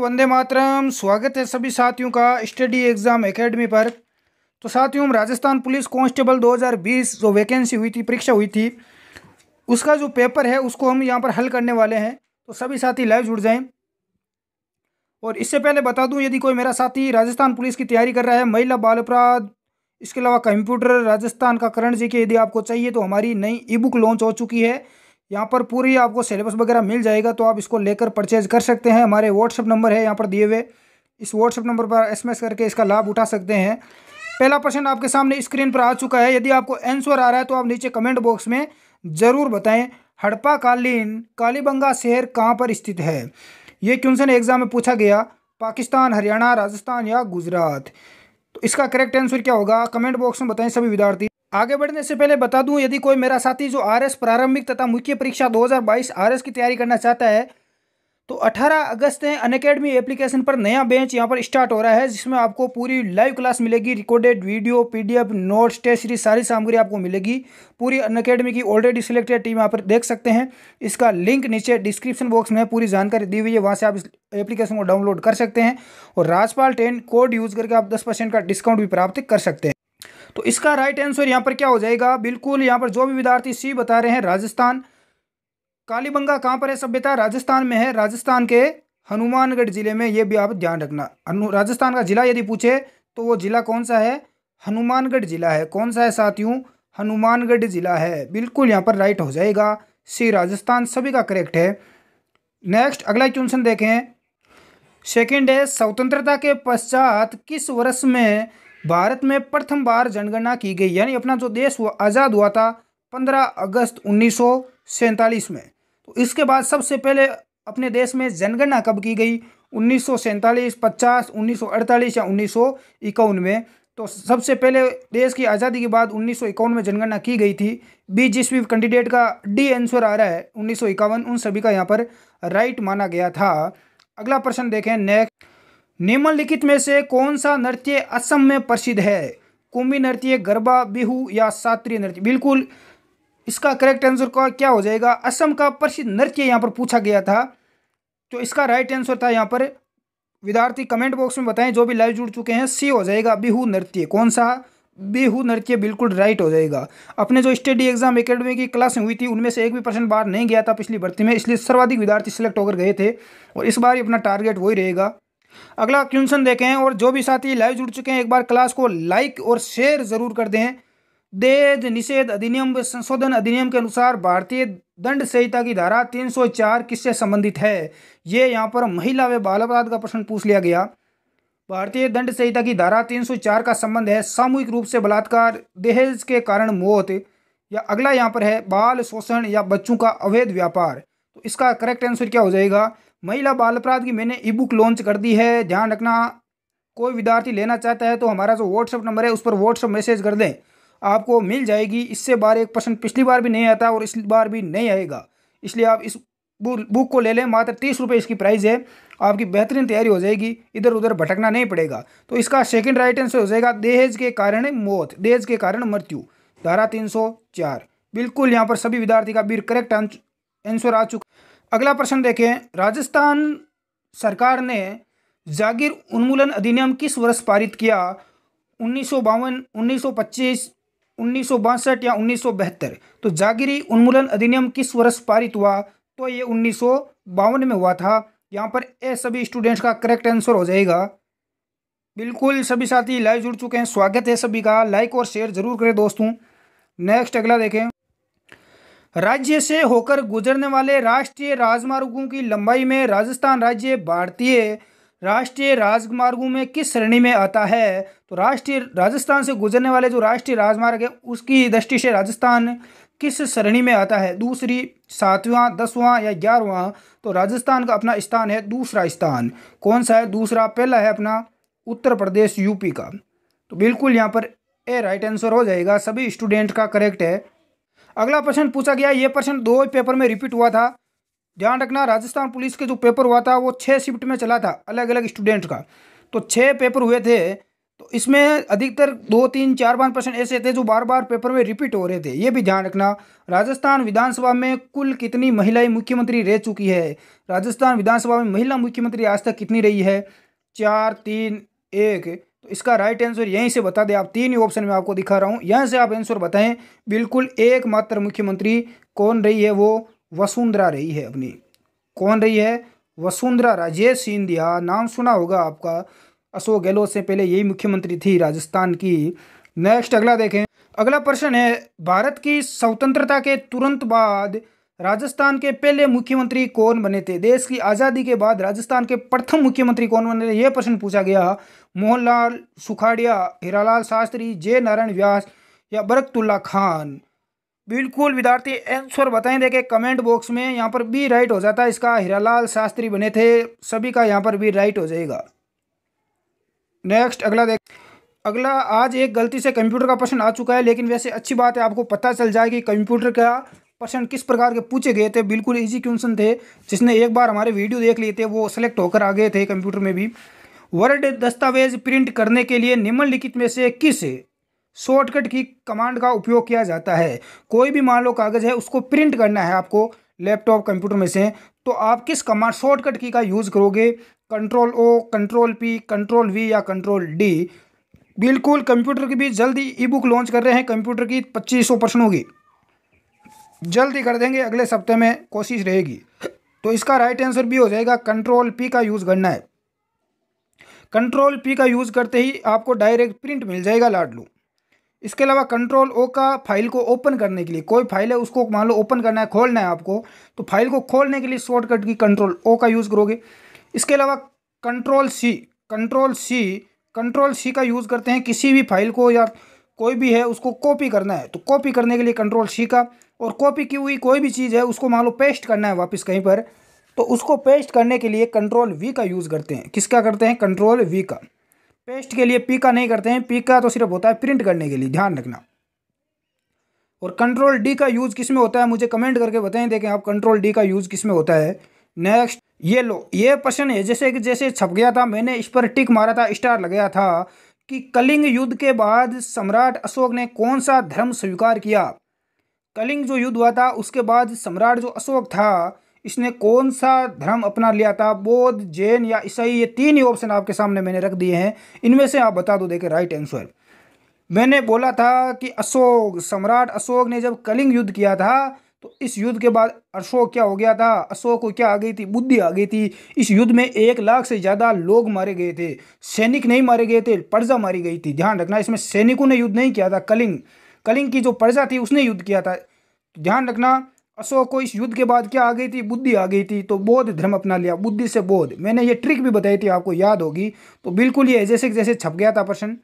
वंदे मातरम स्वागत है सभी साथियों का स्टडी एग्ज़ाम एकेडमी पर तो साथियों राजस्थान पुलिस कांस्टेबल 2020 जो वैकेंसी हुई थी परीक्षा हुई थी उसका जो पेपर है उसको हम यहाँ पर हल करने वाले हैं तो सभी साथी लाइव जुड़ जाएं और इससे पहले बता दूं यदि कोई मेरा साथी राजस्थान पुलिस की तैयारी कर रहा है महिला बाल अपराध इसके अलावा कंप्यूटर राजस्थान का करंट जी के यदि आपको चाहिए तो हमारी नई ई बुक लॉन्च हो चुकी है यहाँ पर पूरी आपको सिलेबस वगैरह मिल जाएगा तो आप इसको लेकर परचेज कर सकते हैं हमारे व्हाट्सअप नंबर है यहाँ पर दिए हुए इस व्हाट्सअप नंबर पर एसएमएस करके इसका लाभ उठा सकते हैं पहला प्रश्न आपके सामने स्क्रीन पर आ चुका है यदि आपको आंसर आ रहा है तो आप नीचे कमेंट बॉक्स में ज़रूर बताएं हड़प्पा कालीन कालीबंगा शहर कहाँ पर स्थित है ये क्वेश्चन एग्जाम में पूछा गया पाकिस्तान हरियाणा राजस्थान या गुजरात तो इसका करेक्ट आंसर क्या होगा कमेंट बॉक्स में बताएं सभी विद्यार्थी आगे बढ़ने से पहले बता दूं यदि कोई मेरा साथी जो आरएस प्रारंभिक तथा मुख्य परीक्षा 2022 आरएस की तैयारी करना चाहता है तो 18 अगस्त है अनकेडमी एप्लीकेशन पर नया बेंच यहाँ पर स्टार्ट हो रहा है जिसमें आपको पूरी लाइव क्लास मिलेगी recorded video PDF notes test सारी सामग्री आपको मिलेगी पूरी अनकेडमी की ऑलरेडी सिलेक्टेड टीम यहाँ पर देख सकते हैं इसका लिंक नीचे डिस्क्रिप्शन बॉक्स में पूरी जानकारी दी हुई है वहाँ से आप इस एप्लीकेशन को डाउनलोड कर सकते हैं और राजपाल टेन कोड यूज़ करके आप दस का डिस्काउंट भी प्राप्त कर सकते हैं तो इसका राइट आंसर यहाँ पर क्या हो जाएगा बिल्कुल यहाँ पर जो भी विद्यार्थी सी बता रहे हैं राजस्थान कालीबंगा कहाँ पर है सभ्यता राजस्थान में है राजस्थान के हनुमानगढ़ जिले में ये भी आप ध्यान रखना राजस्थान का जिला यदि पूछे तो वो जिला कौन सा है हनुमानगढ़ जिला है कौन सा है साथियों हनुमानगढ़ जिला है बिल्कुल यहाँ पर राइट हो जाएगा सी राजस्थान सभी का करेक्ट है नेक्स्ट अगला क्वेश्चन देखें सेकंड है स्वतंत्रता के पश्चात किस वर्ष में भारत में प्रथम बार जनगणना की गई यानी अपना जो देश हुआ आज़ाद हुआ था पंद्रह अगस्त उन्नीस में तो इसके बाद सबसे पहले अपने देश में जनगणना कब की गई उन्नीस सौ सैंतालीस पचास उन्नीस सौ अड़तालीस या उन्नीस सौ इक्यावन में तो सबसे पहले देश की आज़ादी के बाद उन्नीस सौ इक्यावन में जनगणना की गई थी बी जिस भी कैंडिडेट का डी आंसर आ रहा है उन्नीस सौ इक्यावन उन सभी का यहाँ पर राइट माना गया था अगला प्रश्न देखें नेक्स्ट निम्नलिखित में से कौन सा नृत्य असम में प्रसिद्ध है कुंभी नृत्य गरबा बिहू या शास्त्रीय नृत्य बिल्कुल इसका करेक्ट आंसर का क्या हो जाएगा असम का प्रसिद्ध नृत्य यहाँ पर पूछा गया था तो इसका राइट आंसर था यहाँ पर विद्यार्थी कमेंट बॉक्स में बताएं जो भी लाइव जुड़ चुके हैं सी हो जाएगा बिहू नृत्य कौन सा बिहू नृत्य बिल्कुल राइट हो जाएगा अपने जो स्टडी एग्जाम अकेडमी की क्लासें हुई थी उनमें से एक भी परसेंट बाहर नहीं गया था पिछली भर्ती में इसलिए सर्वाधिक विद्यार्थी सिलेक्ट होकर गए थे और इस बार अपना टारगेट वही रहेगा अगला क्वेश्चन देखें और जो भी साथी लाइव जुड़ चुके हैं एक बार क्लास को लाइक और शेयर जरूर कर दें देज निषेध अधिनियम संशोधन अधिनियम के अनुसार भारतीय दंड संहिता की धारा 304 किससे संबंधित है ये यहाँ पर महिला व बाल अपराध का प्रश्न पूछ लिया गया भारतीय दंड संहिता की धारा 304 का संबंध है सामूहिक रूप से बलात्कार दहेज के कारण मौत या अगला यहाँ पर है बाल शोषण या बच्चों का अवैध व्यापार तो इसका करेक्ट आंसर क्या हो जाएगा महिला बाल अपराध की मैंने ई बुक लॉन्च कर दी है ध्यान रखना कोई विद्यार्थी लेना चाहता है तो हमारा जो व्हाट्सअप नंबर है उस पर व्हाट्सअप मैसेज कर दें आपको मिल जाएगी इससे बार एक पर्सन पिछली बार भी नहीं आता और इस बार भी नहीं आएगा इसलिए आप इस बुक को ले लें मात्र तीस रुपये इसकी प्राइस है आपकी बेहतरीन तैयारी हो जाएगी इधर उधर भटकना नहीं पड़ेगा तो इसका सेकेंड राइट आंसर हो जाएगा दहेज के कारण मौत दहेज के कारण मृत्यु धारा तीन सौ चार बिल्कुल यहाँ पर सभी विद्यार्थी का बिल करेक्ट आंसर आ चुका अगला प्रश्न देखें राजस्थान सरकार ने जागीर उन्मूलन अधिनियम किस वर्ष पारित किया उन्नीस सौ बावन उन्नीस सौ पच्चीस उन्नीस सौ बासठ या उन्नीस सौ बहत्तर तो जागीरी उन्मूलन अधिनियम किस वर्ष पारित हुआ तो ये उन्नीस सौ बावन में हुआ था यहाँ पर ए सभी स्टूडेंट्स का करेक्ट आंसर हो जाएगा बिल्कुल सभी साथी लाइव जुड़ चुके हैं स्वागत है सभी का लाइक और शेयर जरूर करें दोस्तों नेक्स्ट अगला देखें राज्य से होकर गुजरने वाले राष्ट्रीय राजमार्गों की लंबाई में राजस्थान राज्य भारतीय राष्ट्रीय राजमार्गों में किस श्रेणी में आता है तो राष्ट्रीय राजस्थान से गुजरने वाले जो राष्ट्रीय राजमार्ग है उसकी दृष्टि से राजस्थान किस श्रेणी में आता है दूसरी सातवां दसवां या ग्यारहवां तो राजस्थान का अपना स्थान है दूसरा स्थान कौन सा है दूसरा पहला है अपना उत्तर प्रदेश यूपी का तो बिल्कुल यहाँ पर ए राइट आंसर हो जाएगा सभी स्टूडेंट का करेक्ट है अगला प्रश्न पूछा गया ये प्रश्न दो पेपर में रिपीट हुआ था ध्यान रखना राजस्थान पुलिस के जो पेपर हुआ था वो छः शिफ्ट में चला था अलग अलग स्टूडेंट का तो छः पेपर हुए थे तो इसमें अधिकतर दो तीन चार पाँच प्रश्न ऐसे थे जो बार बार पेपर में रिपीट हो रहे थे ये भी ध्यान रखना राजस्थान विधानसभा में कुल कितनी महिलाएं मुख्यमंत्री रह चुकी है राजस्थान विधानसभा में महिला मुख्यमंत्री आज तक कितनी रही है चार तीन एक तो इसका राइट आंसर यहीं से बता दें आप तीन ही ऑप्शन में आपको दिखा रहा हूँ यहाँ से आप आंसर बताएं बिल्कुल एकमात्र मुख्यमंत्री कौन रही है वो वसुंधरा रही है अपनी कौन रही है वसुंधरा राजेश सिंधिया नाम सुना होगा आपका अशोक गहलोत से पहले यही मुख्यमंत्री थी राजस्थान की नेक्स्ट अगला देखें अगला प्रश्न है भारत की स्वतंत्रता के तुरंत बाद राजस्थान के पहले मुख्यमंत्री कौन बने थे देश की आज़ादी के बाद राजस्थान के प्रथम मुख्यमंत्री कौन बने थे यह प्रश्न पूछा गया मोहनलाल सुखाड़िया हीरालाल शास्त्री जय नारायण व्यास या बरकतुल्ला खान बिल्कुल विद्यार्थी आंसर बताएं देखे कमेंट बॉक्स में यहाँ पर बी राइट हो जाता है इसका हीरालाल शास्त्री बने थे सभी का यहाँ पर बी राइट हो जाएगा नेक्स्ट अगला देख अगला आज एक गलती से कंप्यूटर का प्रश्न आ चुका है लेकिन वैसे अच्छी बात है आपको पता चल जाए कि कंप्यूटर का परसेंट किस प्रकार के पूछे गए थे बिल्कुल इजी क्वेश्चन थे जिसने एक बार हमारे वीडियो देख लिए थे वो सेलेक्ट होकर आ गए थे कंप्यूटर में भी वर्ड दस्तावेज प्रिंट करने के लिए निम्नलिखित में से किस शॉर्टकट की कमांड का उपयोग किया जाता है कोई भी मान लो कागज़ है उसको प्रिंट करना है आपको लैपटॉप कंप्यूटर में से तो आप किस कमांड शॉर्टकट की का यूज़ करोगे control O control P control V या कंट्रोल डी बिल्कुल कंप्यूटर की भी जल्दी ई बुक लॉन्च कर रहे हैं कंप्यूटर की पच्चीस सौ परसेंट होगी जल्द ही कर देंगे अगले सप्ताह में कोशिश रहेगी तो इसका राइट आंसर भी हो जाएगा कंट्रोल पी का यूज़ करना है कंट्रोल पी का यूज़ करते ही आपको डायरेक्ट प्रिंट मिल जाएगा लाडलू इसके अलावा कंट्रोल ओ का फाइल को ओपन करने के लिए कोई फाइल है उसको मान लो ओपन करना है खोलना है आपको तो फाइल को खोलने के लिए शॉर्टकट की कंट्रोल ओ का यूज़ करोगे इसके अलावा control C control C control C का यूज़ करते हैं किसी भी फाइल को या कोई भी है उसको कॉपी करना है तो कॉपी करने के लिए कंट्रोल सी का और कॉपी की हुई कोई भी चीज़ है उसको मान लो पेस्ट करना है वापस कहीं पर तो उसको पेस्ट करने के लिए कंट्रोल वी का यूज़ करते हैं किसका करते हैं कंट्रोल वी का पेस्ट के लिए पी का नहीं करते हैं पी का तो सिर्फ होता है प्रिंट करने के लिए ध्यान रखना और कंट्रोल डी का यूज़ किस में होता है मुझे कमेंट करके बताएं देखें आप कंट्रोल डी का यूज़ किस में होता है नेक्स्ट ये लो ये प्रश्न है जैसे कि जैसे छप गया था मैंने इस पर टिक मारा था स्टार लगाया था कि कलिंग युद्ध के बाद सम्राट अशोक ने कौन सा धर्म स्वीकार किया कलिंग जो युद्ध हुआ था उसके बाद सम्राट जो अशोक था इसने कौन सा धर्म अपना लिया था बौद्ध जैन या ईसाई ये तीन ही ऑप्शन आपके सामने मैंने रख दिए हैं इनमें से आप बता दो देखे राइट आंसर मैंने बोला था कि अशोक सम्राट अशोक ने जब कलिंग युद्ध किया था तो इस युद्ध के बाद अशोक क्या हो गया था अशोक को क्या आ गई थी बुद्धि आ गई थी इस युद्ध में एक लाख से ज़्यादा लोग मारे गए थे सैनिक नहीं मारे गए थे पर्जा मारी गई थी ध्यान रखना इसमें सैनिकों ने युद्ध नहीं किया था कलिंग कलिंग की जो प्रजा थी उसने युद्ध किया था ध्यान रखना अशोक को इस युद्ध के बाद क्या आ गई थी बुद्धि आ गई थी तो बौद्ध धर्म अपना लिया बुद्धि से बौद्ध मैंने ये ट्रिक भी बताई थी आपको याद होगी तो बिल्कुल ये जैसे जैसे छप गया था प्रश्न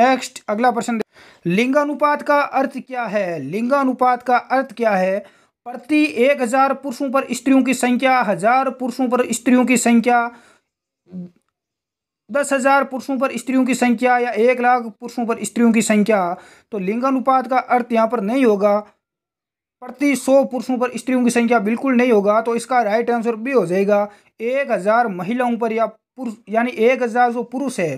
नेक्स्ट अगला प्रश्न लिंगानुपात का अर्थ क्या है लिंगानुपात का अर्थ क्या है प्रति एक हजार पुरुषों पर स्त्रियों की संख्या हजार पुरुषों पर स्त्रियों की संख्या दस हजार पुरुषों पर स्त्रियों की संख्या या एक लाख पुरुषों पर स्त्रियों की संख्या तो लिंगानुपात का अर्थ यहाँ पर नहीं होगा प्रति सौ पुरुषों पर स्त्रियों की संख्या बिल्कुल नहीं होगा तो इसका राइट आंसर भी हो जाएगा एक हज़ार महिलाओं पर या पुरुष यानी एक हज़ार जो पुरुष है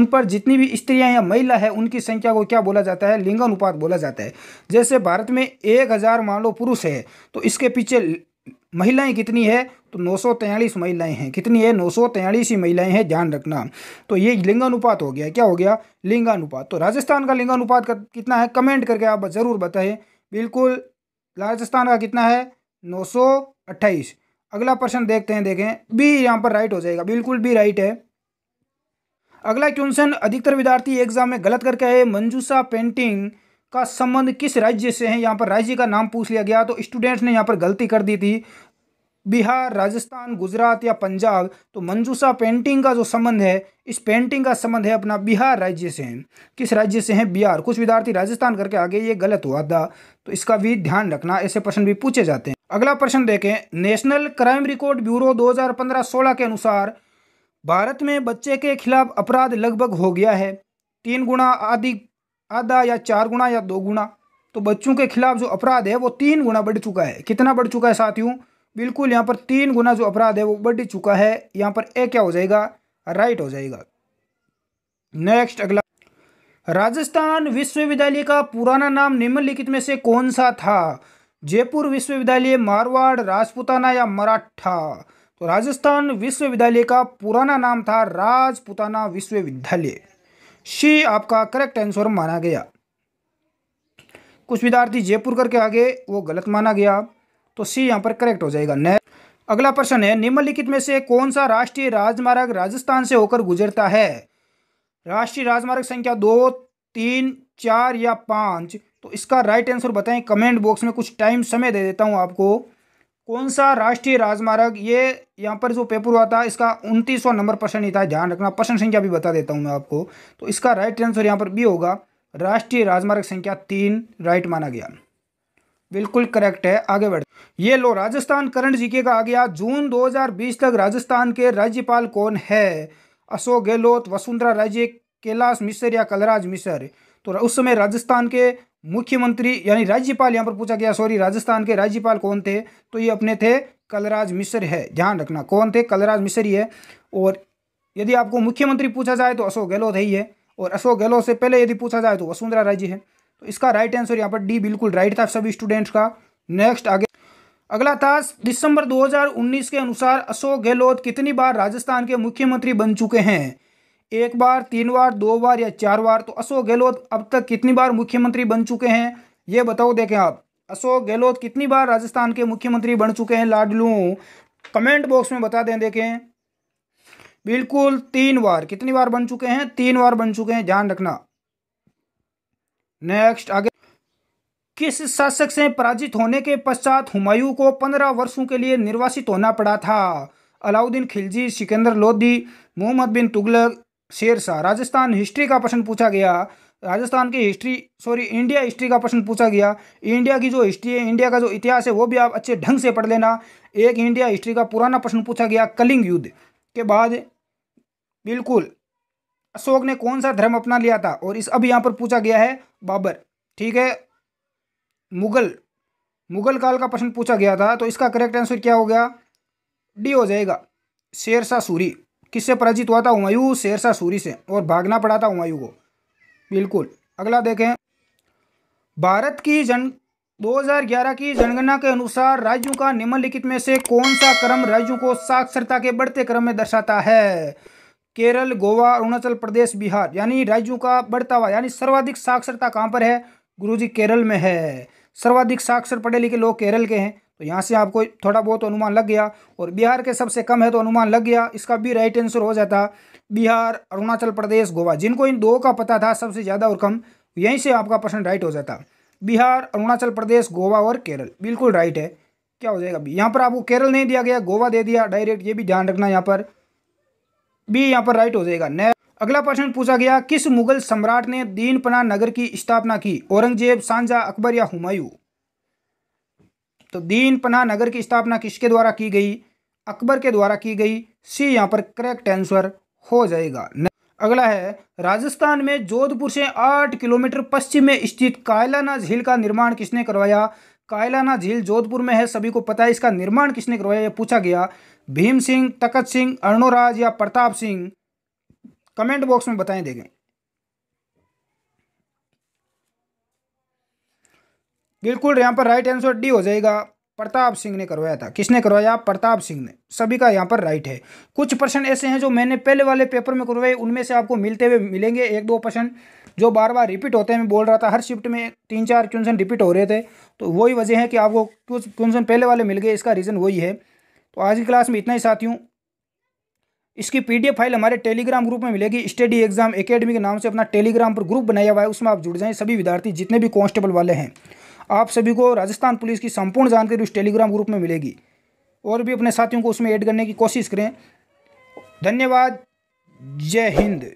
उन पर जितनी भी स्त्रियां या महिला है उनकी संख्या को क्या बोला जाता है लिंगानुपात बोला जाता है जैसे भारत में एक हज़ार मान लो पुरुष है तो इसके पीछे महिलाएं कितनी है तो नौ महिलाएं हैं कितनी है नौ ही महिलाएं हैं ध्यान रखना तो ये लिंगानुपात हो गया क्या हो गया लिंगानुपात तो राजस्थान का लिंगानुपात कितना है कमेंट करके आप ज़रूर बताएं बिल्कुल राजस्थान का कितना है नौ अगला प्रश्न देखते हैं देखें बी यहाँ पर राइट हो जाएगा बिल्कुल बी राइट है अगला क्वेश्चन अधिकतर विद्यार्थी एग्जाम में गलत करके आए मंजूसा पेंटिंग का संबंध किस राज्य से है यहाँ पर राज्य का नाम पूछ लिया गया तो स्टूडेंट्स ने यहाँ पर गलती कर दी थी बिहार राजस्थान गुजरात या पंजाब तो मंजूसा पेंटिंग का जो संबंध है इस पेंटिंग का संबंध है अपना बिहार राज्य से है किस राज्य से है बिहार कुछ विद्यार्थी राजस्थान करके आगे ये गलत हुआ था तो इसका भी ध्यान रखना ऐसे प्रश्न भी पूछे जाते हैं अगला प्रश्न देखें नेशनल क्राइम रिकॉर्ड ब्यूरो दो हज़ार के अनुसार भारत में बच्चे के खिलाफ अपराध लगभग हो गया है तीन गुना आदि आधा या चार गुणा या दो गुना तो बच्चों के खिलाफ जो अपराध है वो तीन गुणा बढ़ चुका है कितना बढ़ चुका है साथियों बिल्कुल यहाँ पर तीन गुना जो अपराध है वो बढ़ चुका है यहाँ पर ए क्या हो जाएगा राइट हो जाएगा नेक्स्ट अगला राजस्थान विश्वविद्यालय का पुराना नाम निम्नलिखित में से कौन सा था जयपुर विश्वविद्यालय मारवाड़ राजपुताना या मराठा तो राजस्थान विश्वविद्यालय का पुराना नाम था राजपुताना विश्वविद्यालय सी आपका करेक्ट आंसर माना गया कुछ विद्यार्थी जयपुर करके आगे वो गलत माना गया तो सी यहाँ पर करेक्ट हो जाएगा नेक्स्ट अगला प्रश्न है निम्नलिखित में से कौन सा राष्ट्रीय राजमार्ग राजस्थान से होकर गुजरता है राष्ट्रीय राजमार्ग संख्या दो तीन चार या पाँच तो इसका राइट आंसर बताएं कमेंट बॉक्स में कुछ टाइम समय दे देता हूं आपको कौन सा राष्ट्रीय राजमार्ग ये यहां पर जो पेपर हुआ था इसका उनतीसवा नंबर प्रश्न ही था ध्यान रखना प्रश्न संख्या भी बता देता हूं मैं आपको तो इसका राइट आंसर यहां पर बी होगा राष्ट्रीय राजमार्ग संख्या तीन राइट माना गया बिल्कुल करेक्ट है आगे बढ़ ये लो राजस्थान करंट जीके का आ गया जून 2020 तक राजस्थान के राज्यपाल कौन है अशोक गहलोत वसुंधरा राजे कैलाश मिश्र या कलराज मिश्र तो उस समय राजस्थान के मुख्यमंत्री यानी राज्यपाल यहाँ पर पूछा गया सॉरी राजस्थान के राज्यपाल कौन थे तो ये अपने थे कलराज मिश्र है ध्यान रखना कौन थे कलराज मिश्र ही है और यदि आपको मुख्यमंत्री पूछा जाए तो अशोक गहलोत है ही है और अशोक गहलोत से पहले यदि पूछा जाए तो वसुंधरा राजे है इसका राइट आंसर यहाँ पर डी बिल्कुल राइट था सभी स्टूडेंट्स का नेक्स्ट आगे अगला था दिसंबर 2019 के अनुसार अशोक गहलोत कितनी बार राजस्थान के मुख्यमंत्री बन चुके हैं एक बार तीन बार दो बार या चार बार तो अशोक गहलोत अब तक कितनी बार मुख्यमंत्री बन चुके हैं ये बताओ देखें आप अशोक गहलोत कितनी बार राजस्थान के मुख्यमंत्री बन चुके हैं लाडलू कमेंट बॉक्स में बता दें देखें बिल्कुल तीन बार कितनी बार बन चुके हैं तीन बार बन चुके हैं ध्यान रखना नेक्स्ट आगे किस शासक से पराजित होने के पश्चात हुमायूं को पंद्रह वर्षों के लिए निर्वासित होना पड़ा था अलाउद्दीन खिलजी सिकंदर लोधी मोहम्मद बिन तुगलक शेर शाह राजस्थान हिस्ट्री का प्रश्न पूछा गया राजस्थान की हिस्ट्री सॉरी इंडिया हिस्ट्री का प्रश्न पूछा गया इंडिया की जो हिस्ट्री है इंडिया का जो इतिहास है वो भी आप अच्छे ढंग से पढ़ लेना एक इंडिया हिस्ट्री का पुराना प्रश्न पूछा गया कलिंग युद्ध के बाद बिल्कुल अशोक ने कौन सा धर्म अपना लिया था और इस अब यहाँ पर पूछा गया है बाबर ठीक है मुगल मुगल काल का प्रश्न पूछा गया था तो इसका करेक्ट आंसर क्या हो गया डी हो जाएगा शेरशाह सूरी किससे पराजित हुआ था हुमायूं शेरशाह सूरी से और भागना पड़ा था हुमायूं को बिल्कुल अगला देखें भारत की जन 2011 की जनगणना के अनुसार राज्यों का निम्नलिखित में से कौन सा क्रम राज्यों को साक्षरता के बढ़ते क्रम में दर्शाता है केरल गोवा अरुणाचल प्रदेश बिहार यानी राज्यों का बढ़ता हुआ यानी सर्वाधिक साक्षरता कहाँ पर है गुरुजी केरल में है सर्वाधिक साक्षर पढ़े लिखे लोग केरल के हैं तो यहाँ से आपको थोड़ा बहुत तो अनुमान लग गया और बिहार के सबसे कम है तो अनुमान लग गया इसका भी राइट आंसर हो जाता बिहार अरुणाचल प्रदेश गोवा जिनको इन दो का पता था सबसे ज़्यादा और कम यहीं से आपका प्रश्न राइट हो जाता बिहार अरुणाचल प्रदेश गोवा और केरल बिल्कुल राइट है क्या हो जाएगा अभी यहाँ पर आपको केरल नहीं दिया गया गोवा दे दिया डायरेक्ट ये भी ध्यान रखना यहाँ पर बी यहाँ पर राइट हो जाएगा अगला प्रश्न पूछा गया किस मुगल सम्राट ने दीनपना नगर की स्थापना की औरंगजेब सांझा अकबर या हुमायूं तो दीनपना नगर की स्थापना किसके द्वारा की गई अकबर के द्वारा की गई सी यहाँ पर करेक्ट आंसर हो जाएगा अगला है राजस्थान में जोधपुर से आठ किलोमीटर पश्चिम में स्थित कायलाना झील का निर्माण किसने करवाया कायलाना झील जोधपुर में है सभी को पता है इसका निर्माण किसने करवाया यह पूछा गया भीम सिंह तकत सिंह अर्णोराज या प्रताप सिंह कमेंट बॉक्स में बताएं देखें बिल्कुल यहां पर राइट आंसर डी हो जाएगा प्रताप सिंह ने करवाया था किसने करवाया प्रताप सिंह ने सभी का यहाँ पर राइट है कुछ प्रश्न ऐसे हैं जो मैंने पहले वाले पेपर में करवाए उनमें से आपको मिलते हुए मिलेंगे एक दो प्रश्न जो बार बार रिपीट होते हैं मैं बोल रहा था हर शिफ्ट में तीन चार क्वेश्चन रिपीट हो रहे थे तो वही वजह है कि आपको कुछ क्वेश्चन पहले वाले मिल गए इसका रीज़न वही है तो आज की क्लास में इतना ही साथियों इसकी पी फाइल हमारे टेलीग्राम ग्रुप में मिलेगी स्टडी एग्जाम एकेडमी के नाम से अपना टेलीग्राम पर ग्रुप बनाया हुआ है उसमें आप जुड़ जाएँ सभी विद्यार्थी जितने भी कॉन्स्टेबल वाले हैं आप सभी को राजस्थान पुलिस की संपूर्ण जानकारी उस टेलीग्राम ग्रुप में मिलेगी और भी अपने साथियों को उसमें ऐड करने की कोशिश करें धन्यवाद जय हिंद